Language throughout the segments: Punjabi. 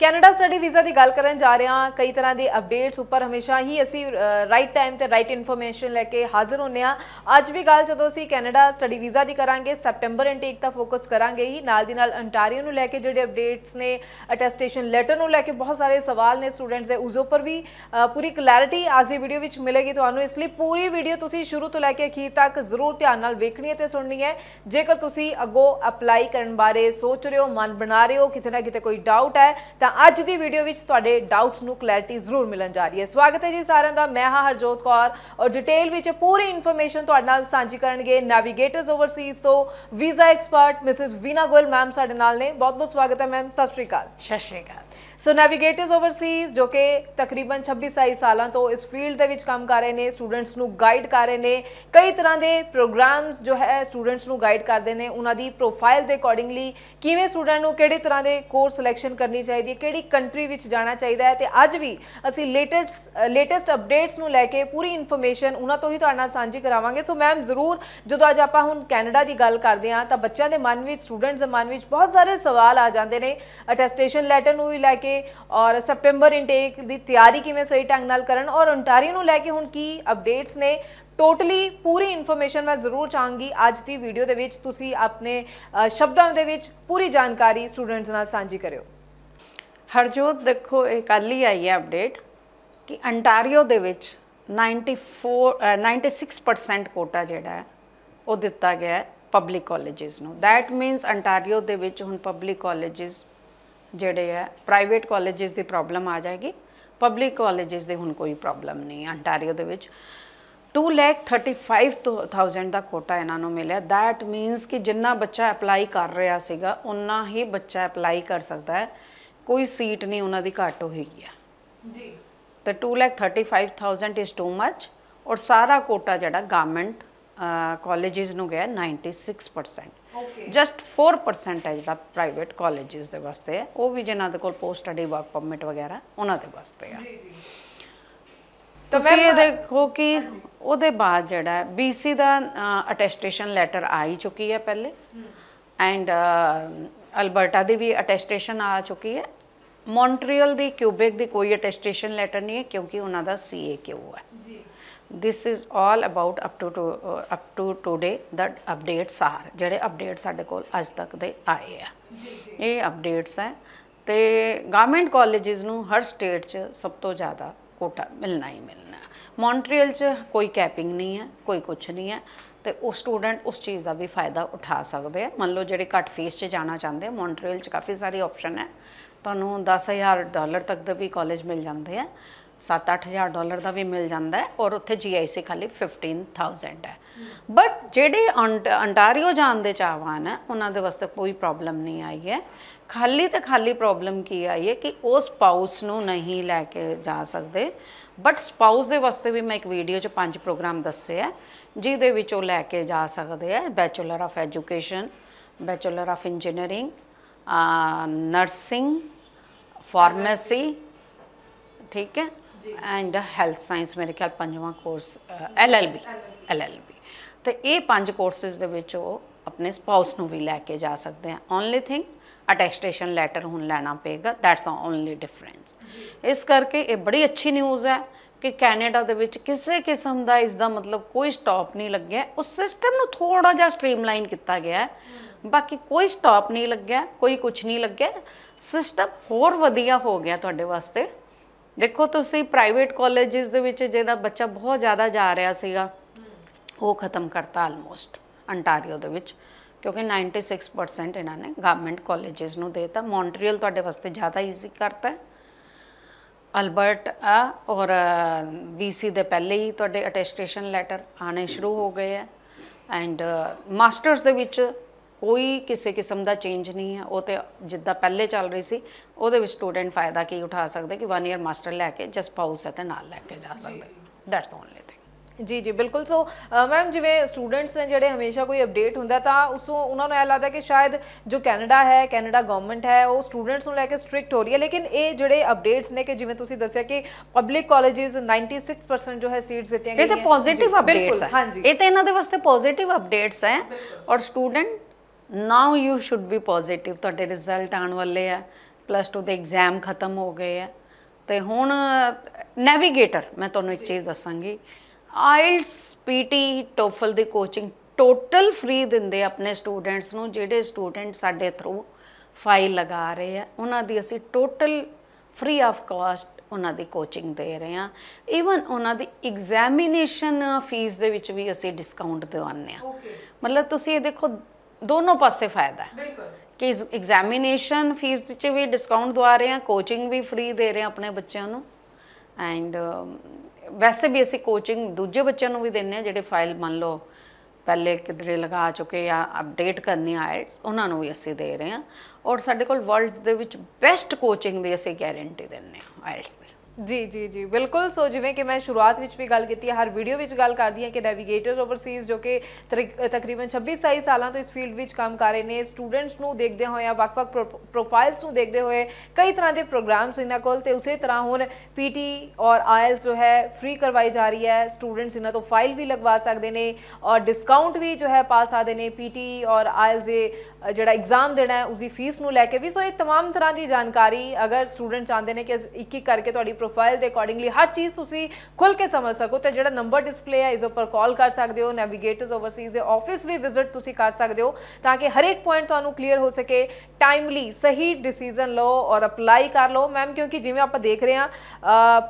ਕੈਨੇਡਾ ਸਟੱਡੀ ਵੀਜ਼ਾ ਦੀ ਗੱਲ ਕਰਨ ਜਾ ਰਹੇ ਹਾਂ ਕਈ ਤਰ੍ਹਾਂ ਦੇ ਅਪਡੇਟਸ ਉੱਪਰ ਹਮੇਸ਼ਾ ਹੀ ਅਸੀਂ ਰਾਈਟ ਟਾਈਮ ਤੇ ਰਾਈਟ ਇਨਫੋਰਮੇਸ਼ਨ ਲੈ ਕੇ ਹਾਜ਼ਰ ਹੁੰਨੇ ਆ ਅੱਜ ਵੀ ਗੱਲ ਜਦੋਂ ਅਸੀਂ ਕੈਨੇਡਾ ਸਟੱਡੀ ਵੀਜ਼ਾ ਦੀ ਕਰਾਂਗੇ ਸੈਪਟੈਂਬਰ ਇਨਟੇਕ ਦਾ ਫੋਕਸ ਕਰਾਂਗੇ ਹੀ ਨਾਲ ਦੀ ਨਾਲ ਅੰਟਾਰੀਓ ਨੂੰ ਲੈ ਕੇ ਜਿਹੜੇ ਅਪਡੇਟਸ ਨੇ ਅਟੈਸਟੇਸ਼ਨ ਲੈਟਰ ਨੂੰ ਲੈ ਕੇ ਬਹੁਤ ਸਾਰੇ ਸਵਾਲ ਨੇ ਸਟੂਡੈਂਟਸ ਦੇ ਉਸ ਉੱਪਰ ਵੀ ਪੂਰੀ ਕਲੈਰਿਟੀ ਅੱਜ ਦੀ ਵੀਡੀਓ ਵਿੱਚ ਮਿਲੇਗੀ ਤੁਹਾਨੂੰ ਇਸ ਲਈ ਪੂਰੀ ਵੀਡੀਓ ਤੁਸੀਂ ਸ਼ੁਰੂ ਤੋਂ ਲੈ ਕੇ ਅਖੀਰ ਤੱਕ ਜ਼ਰੂਰ ਧਿਆਨ ਨਾਲ ਵੇਖਣੀ ਹੈ ਤੇ ਸੁਣਨੀ ਹੈ ਜੇਕਰ ਤੁਸੀਂ ਅੱਗੋ ਅਪਲਾਈ ਕਰਨ ਬਾਰੇ ਸੋਚ ਰਹੇ ਹੋ ਮਨ ਬਣਾ ਰਹੇ ਹੋ ਕਿਤੇ ਨਾ ਕਿਤੇ ਕੋਈ ਡਾਊਟ ਹੈ ਤਾਂ ਅੱਜ ਦੀ ਵੀਡੀਓ ਵਿੱਚ ਤੁਹਾਡੇ ਡਾਊਟਸ ਨੂੰ ਕਲੈਰਿਟੀ ਜ਼ਰੂਰ ਮਿਲਣ ਜਾ ਰਹੀ ਹੈ ਸਵਾਗਤ ਹੈ ਜੀ ਸਾਰਿਆਂ ਦਾ ਮੈਂ ਹਾਂ ਹਰਜੋਤ ਕੌਰ ਔਰ ਡਿਟੇਲ ਵਿੱਚ ਪੂਰੀ ਇਨਫੋਰਮੇਸ਼ਨ ਤੁਹਾਡੇ ਨਾਲ ਸਾਂਝੀ ਕਰਨਗੇ ਨੈਵੀਗੇਟਰਸ ਓਵਰਸੀਜ਼ ਤੋਂ visa expert Mrs Veena Goyal ma'am ਸਾਡੇ ਨਾਲ ਨੇ ਬਹੁਤ ਬਹੁਤ ਸਵਾਗਤ ਹੈ ਮੈਮ ਸਤਿ ਸ਼੍ਰੀ ਅਕਾਲ ਸਤਿ ਸ਼੍ਰੀ ਅਕਾਲ ਸੋ ਨੈਵੀਗੇਟਰਸ ਓਵਰਸੀਜ਼ ਜੋ ਕਿ ਤਕਰੀਬਨ 26 ਸਾਲਾਂ ਤੋਂ ਇਸ ਫੀਲਡ ਦੇ ਵਿੱਚ ਕੰਮ ਕਰ ਰਹੇ ਨੇ ਸਟੂਡੈਂਟਸ ਨੂੰ ਗਾਈਡ ਕਰ ਰਹੇ ਨੇ ਕਈ ਤਰ੍ਹਾਂ ਦੇ ਪ੍ਰੋਗਰਾਮਸ ਜੋ ਹੈ ਸਟੂਡੈਂਟਸ ਨੂੰ ਗਾਈਡ ਕਰਦੇ ਨੇ ਉਹਨਾਂ ਦੀ ਪ੍ਰੋਫਾਈਲ ਦੇ ਅਕੋਰਡਿੰਗਲੀ ਕਿਵੇਂ ਸਟੂਡੈਂਟ ਨੂੰ ਕਿਹੜੇ ਤਰ੍ਹਾਂ ਦੇ ਕੋਰਸ ਸਿਲੈਕਸ਼ਨ ਕਰਨੀ ਚਾਹੀਦੀ ਹੈ ਕਿਹੜੀ ਕੰਟਰੀ ਵਿੱਚ ਜਾਣਾ ਚਾਹੀਦਾ ਹੈ ਤੇ ਅੱਜ ਵੀ ਅਸੀਂ ਲੇਟੈਸਟ ਲੇਟੈਸਟ ਅਪਡੇਟਸ ਨੂੰ ਲੈ ਕੇ ਪੂਰੀ ਇਨਫੋਰਮੇਸ਼ਨ ਉਹਨਾਂ ਤੋਂ ਹੀ ਤੁਹਾਡੇ ਨਾਲ ਸਾਂਝੀ ਕਰਾਵਾਂਗੇ ਸੋ ਮੈਮ ਜ਼ਰੂਰ ਜਦੋਂ ਅੱਜ ਆਪਾਂ ਹੁਣ ਕੈਨੇਡਾ ਦੀ ਗੱਲ ਕਰਦੇ ਹਾਂ ਤਾਂ ਬੱਚਿਆਂ ਦੇ ਮਨ ਵਿੱਚ ਸਟੂਡੈਂਟਸ ਦੇ ਮਨ ਵਿੱਚ ਬਹੁਤ ਸਾਰੇ ਸਵਾਲ ਆ ਜਾਂਦੇ ਨੇ ਅਟੈਸਟੇਸ਼ਨ ਲੈਟਰ ਨੂੰ ਵੀ ਲੈ ਕੇ ਔਰ ਸਪਟੈਂਬਰ ਇਨਟੇਕ ਦੀ ਤਿਆਰੀ ਕਿਵੇਂ ਸਹੀ ਢੰਗ ਨਾਲ ਕਰਨ ਔਰ ਓਨਟਾਰੀਓ ਨੂੰ ਲੈ ਕੇ ਹੁਣ ਕੀ ਅਪਡੇਟਸ ਨੇ ਟੋਟਲੀ ਪੂਰੀ ਇਨਫੋਰਮੇਸ਼ਨ ਮੈਂ ਜ਼ਰੂਰ ਚਾਹਾਂਗੀ ਅੱਜ ਦੀ ਵੀਡੀਓ ਦੇ ਵਿੱਚ ਤੁਸੀਂ ਆਪਣੇ ਸ਼ਬਦਾਂ ਦੇ ਵਿੱਚ ਪੂਰੀ ਜਾਣਕਾਰੀ ਸਟੂਡੈਂਟਸ ਨਾਲ ਸਾਂਝੀ ਕਰਿਓ ਹਰਜੋਤ ਦੇਖੋ ਇਹ ਕੱਲ ਹੀ ਆਈ ਹੈ ਅਪਡੇਟ ਕਿ ਅੰਟਾਰੀਓ ਦੇ ਵਿੱਚ 94 96% ਕੋਟਾ ਜਿਹੜਾ ਉਹ ਦਿੱਤਾ ਗਿਆ ਹੈ ਪਬਲਿਕ ਕਾਲਜਸ ਨੂੰ ਥੈਟ ਮੀਨਸ ਅੰਟਾਰੀਓ ਦੇ ਵਿੱਚ ਹੁਣ ਪਬਲਿਕ ਕਾਲਜਸ ਜਿਹੜੇ ਹੈ ਪ੍ਰਾਈਵੇਟ ਕਾਲਜਸ ਦੀ ਪ੍ਰੋਬਲਮ ਆ ਜਾਏਗੀ ਪਬਲਿਕ ਕਾਲਜਸ ਦੇ ਹੁਣ ਕੋਈ ਪ੍ਰੋਬਲਮ ਨਹੀਂ ਅੰਟਾਰੀਓ ਦੇ ਵਿੱਚ 235000 ਦਾ ਕੋਟਾ ਇਹਨਾਂ ਨੂੰ ਮਿਲਿਆ ਥੈਟ ਮੀਨਸ ਕਿ ਜਿੰਨਾ ਬੱਚਾ ਅਪਲਾਈ ਕਰ ਰਿਹਾ ਸੀਗਾ ਉਨਾ ਹੀ ਬੱਚਾ ਅਪਲਾਈ ਕਰ ਸਕਦਾ ਹੈ ਕੋਈ ਸੀਟ ਨਹੀਂ ਉਹਨਾਂ ਦੀ ਘੱਟ ਹੋਈ ਹੈ ਜੀ ਤਾਂ 235000 ਇਜ਼ ਟੂ ਮੱਚ ਔਰ ਸਾਰਾ ਕੋਟਾ ਜਿਹੜਾ ਗਵਰਨਮੈਂਟ ਕਾਲਜਸ ਨੂੰ ਗਿਆ 96% ਜਸਟ 4% ਹੈ ਜਿਹੜਾ ਪ੍ਰਾਈਵੇਟ ਕਾਲਜਸ ਦੇ ਵਾਸਤੇ ਹੈ ਉਹ ਵੀ ਜਿਨ੍ਹਾਂ ਦੇ ਕੋਲ ਪੋਸਟ ਸਟੱਡੀ ਵਰਕ ਪਰਮਿਟ ਵਗੈਰਾ ਉਹਨਾਂ ਦੇ ਵਾਸਤੇ ਆ ਜੀ ਜੀ ਤੁਸੀਂ ਇਹ ਦੇਖੋ ਕਿ ਉਹਦੇ ਬਾਅਦ ਜਿਹੜਾ BC ਦਾ ਅਟੈਸਟੇਸ਼ਨ ਲੈਟਰ ਆ ਹੀ ਚੁੱਕੀ ਹੈ ਪਹਿਲੇ ਐਂਡ ਅਲਬਰਟਾ ਦੀ ਵੀ ਅਟੈਸਟੇਸ਼ਨ ਆ ਚੁੱਕੀ ਹੈ ਮੌਂਟਰੀਅਲ ਦੀ ਕਿਊਬਿਕ ਦੀ ਕੋਈ ਅਟੈਸਟੇਸ਼ਨ ਲੈਟਰ ਨਹੀਂ ਹੈ ਕਿਉਂਕਿ ਉਹਨਾਂ ਦਾ ਸੀਏਕਿਊ ਹੈ ji this is all about up to up to today that updates are ਜਿਹੜੇ ਅਪਡੇਟ ਸਾਡੇ ਕੋਲ ਅੱਜ ਤੱਕ ਦੇ ਆਏ ਆ ਇਹ ਅਪਡੇਟਸ ਹੈ ਤੇ ਗਵਰਨਮੈਂਟ ਕਾਲਜਿਸ ਨੂੰ ਹਰ ਸਟੇਟ 'ਚ ਸਭ ਤੋਂ ਜ਼ਿਆਦਾ ਕੋਟਾ ਮਿਲਣਾ ਹੀ ਮਿਲਣਾ ਮੌਂਟਰੀਅਲ 'ਚ ਕੋਈ ਕੈਪਿੰਗ ਨਹੀਂ ਹੈ ਕੋਈ ਕੁਝ ਨਹੀਂ ਹੈ ਤੇ ਉਹ ਸਟੂਡੈਂਟ ਉਸ ਚੀਜ਼ ਦਾ ਵੀ ਫਾਇਦਾ ਉਠਾ ਸਕਦੇ ਆ ਮੰਨ ਲਓ ਜਿਹੜੇ ਘੱਟ ਫੀਸ 'ਚ ਜਾਣਾ ਚਾਹੁੰਦੇ ਆ ਮੌਂਟਰੀਅਲ 'ਚ ਕਾਫੀ ਸਾਰੀ ਆਪਸ਼ਨ ਹੈ ਤੁਹਾਨੂੰ 10000 ਡਾਲਰ ਤੱਕ ਦਾ ਵੀ ਕਾਲਜ ਮਿਲ ਜਾਂਦੇ ਆ 7-8000 ਡਾਲਰ ਦਾ ਵੀ ਮਿਲ ਜਾਂਦਾ ਹੈ ਔਰ ਉੱਥੇ ਜੀਆਈਸੀ ਖਾਲੀ 15000 ਹੈ ਬਟ ਜਿਹੜੇ ਅੰਟਾਰੀਓ ਜਾਣ ਦੇ ਚਾਹਵਾਨ ਹੈ ਉਹਨਾਂ ਦੇ ਵਾਸਤੇ ਕੋਈ ਪ੍ਰੋਬਲਮ ਨਹੀਂ ਆਈ ਹੈ ਖਾਲੀ ਤੇ ਖਾਲੀ ਪ੍ਰੋਬਲਮ ਕੀ ਆਈ ਹੈ ਕਿ ਉਹ ਸਪਾਊਸ ਨੂੰ ਨਹੀਂ ਲੈ ਕੇ ਜਾ ਸਕਦੇ ਬਟ ਸਪਾਊਸ ਦੇ ਵਾਸਤੇ ਵੀ ਮੈਂ ਇੱਕ ਵੀਡੀਓ 'ਚ ਪੰਜ ਪ੍ਰੋਗਰਾਮ ਦੱਸੇ ਆ ਜਿਹਦੇ ਵਿੱਚ ਉਹ ਲੈ ਕੇ ਜਾ ਸਕਦੇ ਆ bachelor of education bachelor of engineering nursing pharmacy ਠੀਕ ਹੈ ਐਂਡ ਹੈਲਥ ਸਾਇੰਸ ਮੇਰੇ ਖਿਆਲ ਪੰਜਵਾਂ ਕੋਰਸ ਐਲਐਲਬੀ ਐਲਐਲਬੀ ਤੇ ਇਹ ਪੰਜ ਕੋਰਸਸ ਦੇ ਵਿੱਚ ਉਹ ਆਪਣੇ ਸਪਾਊਸ ਨੂੰ ਵੀ ਲੈ ਕੇ ਜਾ ਸਕਦੇ ਆ ਓਨਲੀ ਥਿੰਗ ਅਟੈਸਟੇਸ਼ਨ ਲੈਟਰ ਹੁਣ ਲੈਣਾ ਪਏਗਾ ਦੈਟਸ ਦਾ ਓਨਲੀ ਡਿਫਰੈਂਸ ਇਸ ਕਰਕੇ ਇਹ ਬੜੀ ਅੱਛੀ ਨਿਊਜ਼ ਹੈ ਕਿ ਕੈਨੇਡਾ ਦੇ ਵਿੱਚ ਕਿਸੇ ਕਿਸਮ ਦਾ ਇਸ ਦਾ ਮਤਲਬ ਕੋਈ ਸਟਾਪ ਨਹੀਂ ਲੱਗਿਆ ਉਸ ਸਿਸਟਮ ਨੂੰ ਥੋੜਾ ਜਿਹਾ ਸਟ੍ਰੀਮਲਾਈਨ ਕੀਤਾ ਗਿਆ ਹੈ ਬਾਕੀ ਕੋਈ ਸਟਾਪ ਨਹੀਂ ਲੱਗਿਆ ਕੋਈ ਕੁਝ ਨਹੀਂ ਲੱਗਿਆ ਸਿਸਟਮ ਹੋਰ ਵਧੀਆ ਹੋ ਗਿਆ ਤੁਹਾਡੇ ਵਾਸਤੇ ਦੇਖੋ ਤੁਸੀਂ ਪ੍ਰਾਈਵੇਟ ਕਾਲਜਿਸ ਦੇ ਵਿੱਚ ਜਿਹੜਾ ਬੱਚਾ ਬਹੁਤ ਜ਼ਿਆਦਾ ਜਾ ਰਿਹਾ ਸੀਗਾ ਉਹ ਖਤਮ ਕਰਤਾ ਆਲਮੋਸਟ ਅੰਟਾਰੀਓ ਦੇ ਵਿੱਚ ਕਿਉਂਕਿ 96% ਇਹਨਾਂ ਨੇ ਗਵਰਨਮੈਂਟ ਕਾਲਜਿਸ ਨੂੰ ਦੇਤਾ ਮੌਂਟਰੀਅਲ ਤੁਹਾਡੇ ਵਾਸਤੇ ਜ਼ਿਆਦਾ ਈਜ਼ੀ ਕਰਤਾ ਹੈ ਅਲਬਰਟ ਔਰ ਬੀਸੀ ਦੇ ਪਹਿਲੇ ਹੀ ਤੁਹਾਡੇ ਅਟੈਸਟੇਸ਼ਨ ਲੈਟਰ ਆਣੇ ਸ਼ੁਰੂ ਹੋ ਗਏ ਐ ਐਂਡ ਮਾਸਟਰਸ ਦੇ ਵਿੱਚ ਕੋਈ ਕਿਸੇ ਕਿਸਮ ਦਾ ਚੇਂਜ ਨਹੀਂ ਹੈ ਉਹ ਤੇ ਜਿੱਦਾਂ ਪਹਿਲੇ ਚੱਲ ਰਹੀ ਸੀ ਉਹਦੇ ਵਿੱਚ ਸਟੂਡੈਂਟ ਫਾਇਦਾ ਕੀ ਉਠਾ ਸਕਦੇ ਕਿ 1 ਇਅਰ ਮਾਸਟਰ ਲੈ ਕੇ ਜਸ ਪਾਉਸ ਹੈ ਤੇ ਨਾਲ ਲੈ ਕੇ ਜਾ ਸਕਦੇ ਦੈਟਸ ਦੋਨ ਓਨਲੀ ਜੀ ਜੀ ਬਿਲਕੁਲ ਸੋ ਮੈਮ ਜਿਵੇਂ ਸਟੂਡੈਂਟਸ ਨੇ ਜਿਹੜੇ ਹਮੇਸ਼ਾ ਕੋਈ ਅਪਡੇਟ ਹੁੰਦਾ ਤਾਂ ਉਸੋਂ ਉਹਨਾਂ ਨੂੰ ਇਹ ਲੱਗਦਾ ਕਿ ਸ਼ਾਇਦ ਜੋ ਕੈਨੇਡਾ ਹੈ ਕੈਨੇਡਾ ਗਵਰਨਮੈਂਟ ਹੈ ਉਹ ਸਟੂਡੈਂਟਸ ਨੂੰ ਲੈ ਕੇ ਸਟ੍ਰਿਕਟ ਹੋ ਰਹੀ ਹੈ ਲੇਕਿਨ ਇਹ ਜਿਹੜੇ ਅਪਡੇਟਸ ਨੇ ਕਿ ਜਿਵੇਂ ਤੁਸੀਂ ਦੱਸਿਆ ਕਿ ਪਬਲਿਕ ਕਾਲਜਸ 96% ਜੋ ਹੈ ਸੀਟਸ ਦਿੱਤੀਆਂ ਗਈਆਂ ਇਹ ਤਾਂ ਪੋਜ਼ਿਟਿਵ ਅਪਡੇਟਸ ਹੈ ਇਹ ਤਾਂ ਇਹਨਾਂ ਦੇ ਵਾਸਤੇ ਪੋਜ਼ਿਟਿਵ ਅਪਡੇਟਸ ਹੈ ਔਰ student now you should be positive ਤੁਹਾਡੇ ਰਿਜ਼ਲਟ ਆਉਣ ਵਾਲੇ ਆ ਪਲੱਸ 2 ਦੇ ਐਗਜ਼ਾਮ ਖਤਮ ਹੋ ਗਏ ਆ ਤੇ ਹੁਣ ਨੈਵੀਗੇਟਰ ਮੈਂ ਤੁਹਾਨੂੰ ਇੱਕ ਚੀਜ਼ ਦੱਸਾਂਗੀ ਆਇਲਸ ਪੀਟੀ ਟੋਫਲ ਦੀ ਕੋਚਿੰਗ ਟੋਟਲ ਫ੍ਰੀ ਦਿੰਦੇ ਆਪਣੇ ਸਟੂਡੈਂਟਸ ਨੂੰ ਜਿਹੜੇ ਸਟੂਡੈਂਟ ਸਾਡੇ ਥਰੂ ਫਾਈਲ ਲਗਾ ਰਹੇ ਆ ਉਹਨਾਂ ਦੀ ਅਸੀਂ ਟੋਟਲ ਫ੍ਰੀ ਆਫ ਕਾਸਟ ਉਹਨਾਂ ਦੀ ਕੋਚਿੰਗ ਦੇ ਰਹੇ ਆ ਇਵਨ ਉਹਨਾਂ ਦੀ ਐਗਜ਼ਾਮੀਨੇਸ਼ਨ ਫੀਸ ਦੇ ਵਿੱਚ ਵੀ ਅਸੀਂ ਡਿਸਕਾਊਂਟ ਦਿਵਾਉਂਦੇ ਆ ਮਤਲਬ ਤੁਸੀਂ ਇਹ ਦੇਖੋ ਦੋਨੋਂ ਪਾਸੇ ਫਾਇਦਾ ਹੈ ਬਿਲਕੁਲ ਕਿ ਐਗਜ਼ਾਮੀਨੇਸ਼ਨ ਫੀਸ ਚ ਵੀ ਡਿਸਕਾਊਂਟ ਦਵਾ ਰਹੇ ਆ ਕੋਚਿੰਗ ਵੀ ਫ੍ਰੀ ਦੇ ਰਹੇ ਆ ਆਪਣੇ ਬੱਚਿਆਂ ਨੂੰ ਐਂਡ ਵੈਸੇ ਵੀ ਅਸੀਂ ਕੋਚਿੰਗ ਦੂਜੇ ਬੱਚਿਆਂ ਨੂੰ ਵੀ ਦਿੰਨੇ ਆ ਜਿਹੜੇ ਫਾਈਲ ਮੰਨ ਲਓ ਪਹਿਲੇ ਕਿਧਰੇ ਲਗਾ ਚੁੱਕੇ ਜਾਂ ਅਪਡੇਟ ਕਰਨੇ ਆਏ ਉਹਨਾਂ ਨੂੰ ਵੀ ਅਸੀਂ ਦੇ ਰਹੇ ਆ ਔਰ ਸਾਡੇ ਕੋਲ ਵਰਲਡ ਦੇ ਵਿੱਚ ਬੈਸਟ ਕੋਚਿੰਗ ਦੀ ਅਸੀਂ ਗਾਰੰਟੀ ਦਿੰਨੇ ਆ ਆਇਲਸ ਦੀ ਜੀ ਜੀ ਜੀ ਬਿਲਕੁਲ ਸੋ ਜਿਵੇਂ ਕਿ ਮੈਂ ਸ਼ੁਰੂਆਤ ਵਿੱਚ ਵੀ ਗੱਲ ਕੀਤੀ ਹੈ ਹਰ ਵੀਡੀਓ ਵਿੱਚ ਗੱਲ ਕਰਦੀ ਹਾਂ ਕਿ ਨੈਵੀਗੇਟਰਸ ਓਵਰਸੀਜ਼ ਜੋ ਕਿ ਤਕਰੀਬਨ 26 27 ਸਾਲਾਂ ਤੋਂ ਇਸ ਫੀਲਡ ਵਿੱਚ ਕੰਮ ਕਰ ਰਹੇ ਨੇ ਸਟੂਡੈਂਟਸ ਨੂੰ ਦੇਖਦੇ ਹੋਏ ਆ ਵੱਖ-ਵੱਖ ਪ੍ਰੋਫਾਈਲਸ ਨੂੰ ਦੇਖਦੇ ਹੋਏ ਕਈ ਤਰ੍ਹਾਂ ਦੇ ਪ੍ਰੋਗਰਾਮਸ ਇਹਨਾਂ ਕੋਲ ਤੇ ਉਸੇ ਤਰ੍ਹਾਂ ਹੁਣ ਪੀਟੀ ਔਰ ਆਇਲਸ ਜੋ ਹੈ ਫ੍ਰੀ ਕਰਵਾਈ ਜਾ ਰਹੀ ਹੈ ਸਟੂਡੈਂਟਸ ਇਹਨਾਂ ਤੋਂ ਫਾਈਲ ਵੀ ਲਗਵਾ ਸਕਦੇ ਨੇ ਔਰ ਡਿਸਕਾਊਂਟ ਵੀ ਜੋ ਹੈ ਆ ਦੇ ਨੇ ਪੀਟੀ ਔਰ ਆਇਲਸ ਦੇ ਜਿਹੜਾ ਐਗਜ਼ਾਮ ਦੇਣਾ ਹੈ ਦੀ ਫੀਸ ਨੂੰ ਲੈ ਕੇ ਵੀ ਸੋ ਇਹ ਤਮਾਮ ਤਰ੍ਹਾਂ ਦੀ ਜਾਣਕਾਰੀ ਅਗਰ ਸਟੂਡੈਂਟ ਚਾਹੁੰਦੇ ਨੇ ਕਿ ਇੱਕ ਇੱਕ ਕਰਕੇ ਤੁਹਾਡੀ ਪ੍ਰੋਫਾਈਲ ਦੇ ਅਕੋਰਡਿੰਗਲੀ ਹਰ ਚੀਜ਼ ਤੁਸੀਂ ਖੁੱਲ ਕੇ ਸਮਝ ਸਕੋ ਤੇ ਜਿਹੜਾ ਨੰਬਰ ਡਿਸਪਲੇ ਹੈ ਇਸ ਉੱਪਰ ਕਾਲ ਕਰ ਸਕਦੇ ਹੋ ਨੈਵੀਗੇਟਰਸ ਓਵਰਸੀਜ਼ ਦੇ ਆਫਿਸ ਵੀ ਵਿਜ਼ਿਟ ਤੁਸੀਂ ਕਰ ਸਕਦੇ ਹੋ ਤਾਂ ਕਿ ਹਰ ਇੱਕ ਪੁਆਇੰਟ ਤੁਹਾਨੂੰ ਕਲੀਅਰ ਹੋ ਸਕੇ ਟਾਈਮਲੀ ਸਹੀ ਡਿਸੀਜਨ ਲਓ ਔਰ ਅਪਲਾਈ ਕਰ ਲਓ ਮੈਮ ਕਿਉਂਕਿ ਜਿਵੇਂ ਆਪਾਂ ਦੇਖ ਰਹੇ ਹਾਂ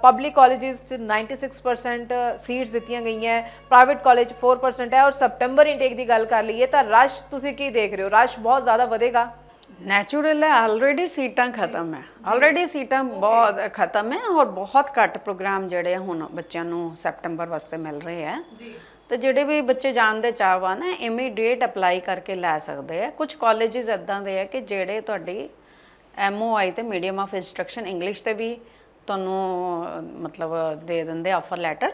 ਪਬਲਿਕ ਕਾਲਜਿਸ 'ਚ 96% ਸੀਟਸ ਦਿੱਤੀਆਂ ਗਈਆਂ ਪ੍ਰਾਈਵੇਟ ਕਾਲਜ 4% ਹੈ ਔਰ ਸਪਟੈਂਬਰ ਇਨਟੇਕ ਦੀ ਗੱਲ ਕਰ ਲਈਏ ਤਾਂ ਰਸ਼ ਤੁਸੀਂ ਕੀ ਦੇਖ ਰਹੇ ਹੋ ਰਸ਼ ਬਹੁਤ ਜ਼ਿਆਦਾ ਵਧੇਗਾ ਨੇਚਰਲ ਹੈ ਆਲਰੇਡੀ ਸੀਟਾਂ ਖਤਮ ਹੈ ਆਲਰੇਡੀ ਸੀਟਾਂ ਬਹੁਤ ਖਤਮ ਹੈ ਔਰ ਬਹੁਤ ਘੱਟ ਪ੍ਰੋਗਰਾਮ ਜਿਹੜੇ ਹੁਣ ਬੱਚਿਆਂ ਨੂੰ ਸੈਪਟੈਂਬਰ ਵਾਸਤੇ ਮਿਲ ਰਹੇ ਆ ਜੀ ਤੇ ਜਿਹੜੇ ਵੀ ਬੱਚੇ ਜਾਣ ਦੇ ਚਾਹਵਾਨ ਹੈ ਇਮੀਡੀਏਟ ਅਪਲਾਈ ਕਰਕੇ ਲੈ ਸਕਦੇ ਆ ਕੁਝ ਕਾਲਜਸ ਇਦਾਂ ਦੇ ਆ ਕਿ ਜਿਹੜੇ ਤੁਹਾਡੀ ਐਮਓਆਈ ਤੇ ਮੀਡੀਅਮ ਆਫ ਇਨਸਟਰਕਸ਼ਨ ਇੰਗਲਿਸ਼ ਤੇ ਵੀ ਤੁਹਾਨੂੰ ਮਤਲਬ ਦੇ ਦਿੰਦੇ ਆਫਰ ਲੈਟਰ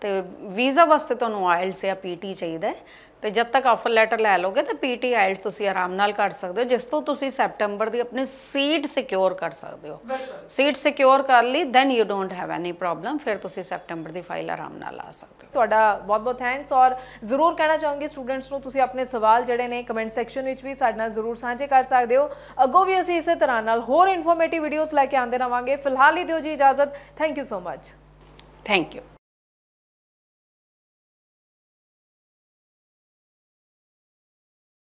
ਤੇ ਵੀਜ਼ਾ ਵਾਸਤੇ ਤੁਹਾਨੂੰ ਆਇਲਸ ਜਾਂ ਪੀਟੀ ਚਾਹੀਦਾ ਹੈ ਤੇ ਜਦ ਤੱਕ ਆਫਰ ਲੈਟਰ ਲੈ ਲੋਗੇ ਤਾਂ ਪੀਟੀ ਆਇਲਸ ਤੁਸੀਂ ਆਰਾਮ ਨਾਲ ਕਰ ਸਕਦੇ ਹੋ ਜਿਸ ਤੋਂ ਤੁਸੀਂ ਸੈਪਟੈਂਬਰ ਦੀ ਆਪਣੀ ਸੀਟ ਸਿਕਿਉਰ ਕਰ ਸਕਦੇ ਹੋ ਸੀਟ ਸਿਕਿਉਰ ਕਰ ਲਈ then you don't have any problem ਫਿਰ ਤੁਸੀਂ ਸੈਪਟੈਂਬਰ ਦੀ ਫਾਈਲ ਆਰਾਮ ਨਾਲ ਲਾ ਸਕਦੇ ਹੋ ਤੁਹਾਡਾ ਬਹੁਤ ਬਹੁਤ ਥੈਂਕਸ ਔਰ ਜ਼ਰੂਰ ਕਹਿਣਾ ਚਾਹਾਂਗੇ ਸਟੂਡੈਂਟਸ ਨੂੰ ਤੁਸੀਂ ਆਪਣੇ ਸਵਾਲ ਜਿਹੜੇ ਨੇ ਕਮੈਂਟ ਸੈਕਸ਼ਨ ਵਿੱਚ ਵੀ ਸਾਡੇ ਨਾਲ ਜ਼ਰੂਰ ਸਾਂਝੇ ਕਰ ਸਕਦੇ ਹੋ ਅੱਗੋਂ ਵੀ ਅਸੀਂ ਇਸੇ ਤਰ੍ਹਾਂ ਨਾਲ ਹੋਰ ਇਨਫੋਰਮੇਟਿਵ ਵੀਡੀਓਜ਼ ਲੈ ਕੇ ਆਉਂਦੇ ਰਵਾਂਗੇ ਫਿਲਹਾਲ ਹੀ ਦਿਓ ਜੀ ਇਜਾਜ਼ਤ thank you so much thank you